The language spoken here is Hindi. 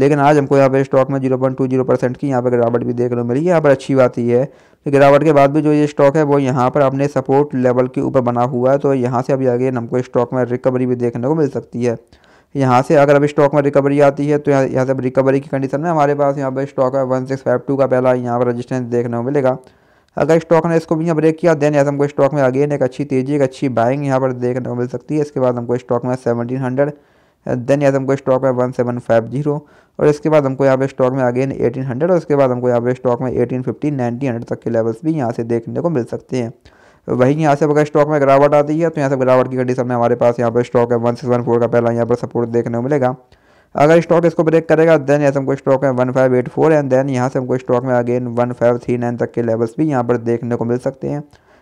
लेकिन आज हमको यहाँ पर स्टॉक में zero point two zero percent की यहाँ पर गिरावट भी देखने को मिली यहाँ पर अच्छी बात यह है कि गिरावट के बाद भी जो ये स्टॉक है वो यहाँ पर अपने सपोर्ट लेवल के ऊपर बना हुआ है तो यहाँ से अभी आगे हमको स्टॉक में रिकवरी भी देखने को मिल सकती है यहाँ से अगर अभी स्टॉक में रिकवरी आती है तो यहाँ यहाँ से रिकवरी की कंडीशन में हमारे पास यहाँ पर स्टॉक है वन सिक्स फाइव टू का पहला यहाँ पर रजिस्टेंस देखने को मिलेगा अगर स्टॉक ने इसको भी यहाँ ब्रेक किया देन यहाँ हमको स्टॉक में अगेन एक अच्छी तेजी एक अच्छी बाइंग यहाँ पर देखने को मिल सकती है इसके बाद हमको स्टॉक में सेवनटीन हंड्रेड देन यहाँ से हमको स्टॉक में वन सेवन फाइव जीरो और इसके बाद हमको यहाँ पे स्टॉक में अगेन एटीन हंड्रेड और इसके बाद हमको यहाँ पे स्टॉक में एटीन फिफ्टी नाइनटीन हंड्रेड तक के लेवल्स भी यहाँ से देखने को मिल सकते हैं तो वहीं यहाँ से अगर स्टॉक में गिरावट आती है तो यहाँ से गिरावट की कंडीशन में हमारे पास यहाँ पर स्टॉक है वन सिक्स वन फोर का पहला यहाँ पर सपोर्ट देखने को मिलेगा अगर स्टॉक इसको ब्रेक करेगा देन यहाँ से हमको स्टॉक में one five eight four and then यहाँ से हमको स्टॉक में again one five three nine तक के लेवल्स भी यहाँ पर देखने को मिल सकते हैं